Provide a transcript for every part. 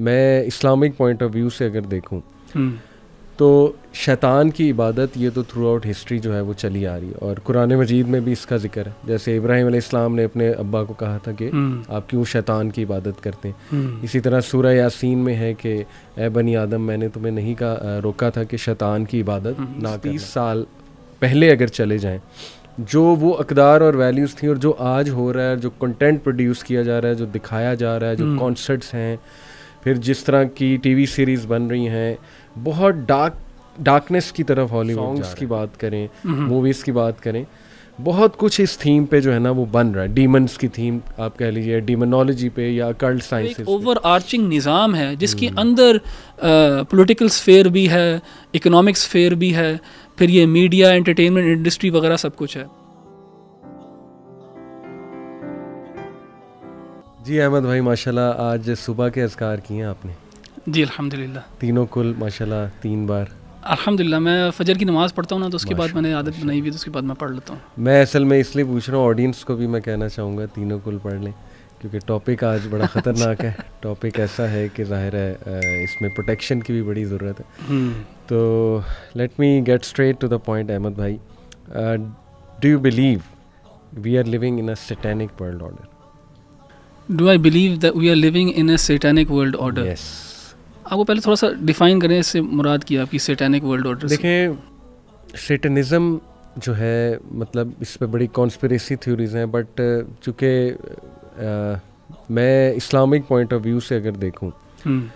मैं Islamic point of view से अगर देखूँ हम्म। तो शैतान की इबादत ये तो थ्रू आउट हिस्ट्री जो है वो चली आ रही है और कुरान मजीद में भी इसका जिक्र है जैसे इब्राहिम इस्लाम ने अपने अब्बा को कहा था कि हम्म। आप क्यों शैतान की इबादत करते हैं हम्म। इसी तरह सूर्य यासीन में है कि ए बनी आदम मैंने तुम्हें नहीं कहा रोका था कि शैतान की इबादत ना तीस साल पहले अगर चले जाएँ जो वो अकदार और वैल्यूज़ थी और जो आज हो रहा है जो कंटेंट प्रोड्यूस किया जा रहा है जो दिखाया जा रहा है जो कॉन्सर्ट्स हैं फिर जिस तरह की टीवी सीरीज़ बन रही हैं बहुत डार्क डार्कनेस की तरफ हॉलीवुड सॉन्ग्स की बात करें मूवीज़ की बात करें बहुत कुछ इस थीम पे जो है ना वो बन रहा है डीमंस की थीम आप कह लीजिए डीमनोलॉजी पे या कर्ल्ड साइंस एक ओवर आर्चिंग निज़ाम है जिसके अंदर पॉलिटिकल स्फेयर भी है इकोनॉमिक स्फेयर भी है फिर ये मीडिया एंटरटेनमेंट इंडस्ट्री वगैरह सब कुछ है जी अहमद भाई माशाल्लाह आज सुबह के असकार किए हैं आपने जी अल्हम्दुलिल्लाह तीनों कुल माशाल्लाह तीन बार अल्हम्दुलिल्लाह मैं फजर की नमाज़ पढ़ता हूँ ना तो उसके बाद मैंने आदत बनाई हुई तो उसके बाद मैं पढ़ लेता हूँ मैं असल में इसलिए पूछ रहा हूँ ऑडियंस को भी मैं कहना चाहूँगा तीनों कुल पढ़ लें क्योंकि टॉपिक आज बड़ा ख़तरनाक है टॉपिक ऐसा है कि ज़ाहिर है इसमें प्रोटेक्शन की भी बड़ी ज़रूरत है हम्म। तो let me get straight to the point Ahmed भाई do you believe we are living in a satanic world order do I believe that we are living in a satanic world order आपको पहले थोड़ा सा define करें इससे मुराद की आपकी Satanic world order देखें सेटनिज़म जो है मतलब इस पर बड़ी कॉन्स्परेसी थ्योरीज हैं बट चूंकि मैं इस्लामिक पॉइंट ऑफ व्यू से अगर देखूँ हम्म।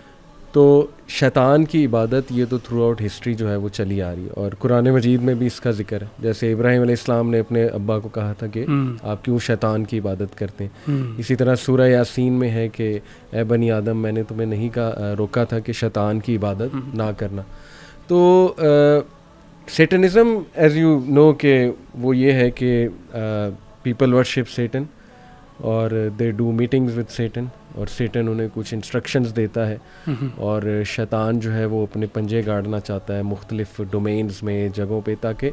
तो शैतान की इबादत ये तो थ्रू आउट हिस्ट्री जो है वो चली आ रही है और कुरान मजीद में भी इसका जिक्र है जैसे इब्राहिम इस्लाम ने अपने अब्बा को कहा था कि हम्म। आप क्यों शैतान की इबादत करते हैं हम्म। इसी तरह सूर्य यासीन में है कि ए बनी आदम मैंने तुम्हें नहीं कहा रोका था कि शैतान की इबादत हम्म। ना करना तो सेटनिज़म एज यू नो के वो ये है कि पीपल वर्शिप सेटन और they do meetings with Satan और सेटन उन्हें कुछ इंस्ट्रक्शंस देता है और शैतान जो है वो अपने पंजे गाड़ना चाहता है मुख्तलिफ डोमेन्स में जगहों पे ताकि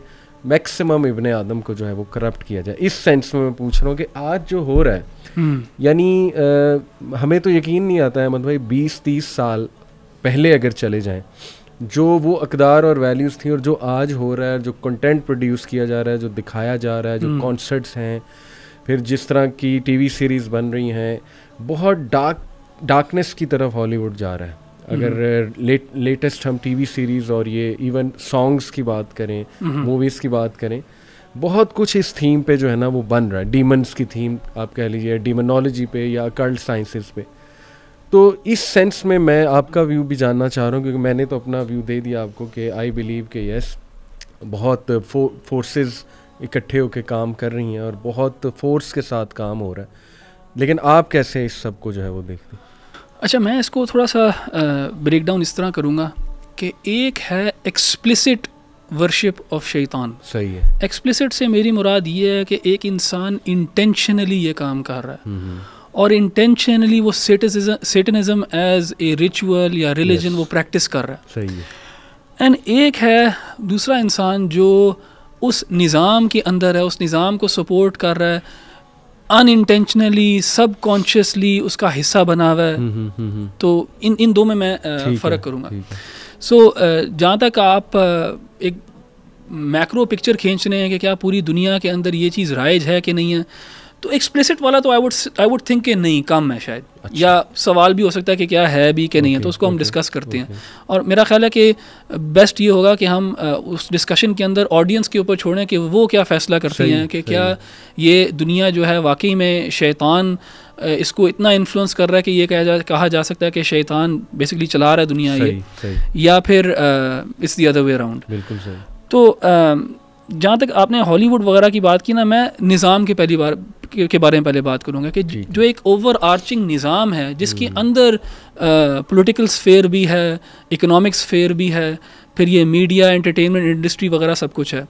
मैक्सिमम इबन आदम को जो है वो करप्ट किया जाए इस सेंस में मैं पूछ रहा हूँ कि आज जो हो रहा है हम्म। यानी हमें तो यकीन नहीं आता है मतलब भाई बीस तीस साल पहले अगर चले जाएँ जो वो अकदार और वैल्यूज़ थी और जो आज हो रहा है जो कंटेंट प्रोड्यूस किया जा रहा है जो दिखाया जा रहा है जो कॉन्सर्ट्स हम्म। हैं फिर जिस तरह की टीवी सीरीज़ बन रही हैं बहुत डार्क डार्कनेस की तरफ हॉलीवुड जा रहा है अगर लेट हम्म। लेटेस्ट हम टीवी सीरीज़ और ये इवन सॉन्ग्स की बात करें मूवीज़ हम्म। की बात करें बहुत कुछ इस थीम पे जो है ना वो बन रहा है डीमंस की थीम आप कह लीजिए डीमनोलॉजी पे या कर्ल्ड साइंसेस पे तो इस सेंस में मैं आपका व्यू भी जानना चाह रहा हूँ क्योंकि मैंने तो अपना व्यू दे दिया आपको कि आई बिलीव के यस बहुत फोर्सेस इकट्ठे होकर काम कर रही हैं और बहुत फोर्स के साथ काम हो रहा है लेकिन आप कैसे इस सब को जो है वो देखते अच्छा मैं इसको थोड़ा सा ब्रेक डाउन इस तरह करूँगा कि एक है एक्सप्लिसिट वर्शिप ऑफ शैतान सही है एक्सप्लिसिट से मेरी मुराद ये है कि एक इंसान इंटेंशनली ये काम कर रहा है हम्म, हम्म। और इंटेंशनली वो सेटनिज्म एज ए रिचुअल या रिलीजन वो प्रैक्टिस कर रहा है सही है एंड एक है दूसरा इंसान जो उस निज़ाम के अंदर है उस निज़ाम को सपोर्ट कर रहा है अनइंटेंशनली सबकॉन्शियसली उसका हिस्सा बना हुआ है हम्म, हम्म, हम्म, तो इन इन दो में मैं फ़र्क करूँगा सो जहाँ तक आप एक मैक्रो पिक्चर खींच रहे हैं कि क्या पूरी दुनिया के अंदर ये चीज़ राइज है कि नहीं है तो एक्सप्लिसिट वाला तो I would I would think कि नहीं कम है शायद अच्छा। या सवाल भी हो सकता है कि क्या है भी कि नहीं है तो उसको हम डिस्कस करते हैं और मेरा ख्याल है कि बेस्ट ये होगा कि हम उस डिस्कशन के अंदर ऑडियंस के ऊपर छोड़ें कि वो क्या फ़ैसला करते हैं कि क्या ये दुनिया जो है वाकई में शैतान इसको इतना इन्फ्लुएंस कर रहा है कि ये कहा जा कहा जा सकता है कि शैतान बेसिकली चला रहा है दुनिया ये या फिर इस दी अदर वे अराउंड तो जहाँ तक आपने हॉलीवुड वगैरह की बात की ना मैं निज़ाम के पहली बार के बारे में पहले बात करूँगा कि जो एक ओवर आर्चिंग निज़ाम है जिसके हम्म। अंदर पॉलिटिकल स्फेयर भी है इकोनॉमिक स्फेयर भी है फिर ये मीडिया एंटरटेनमेंट इंडस्ट्री वगैरह सब कुछ है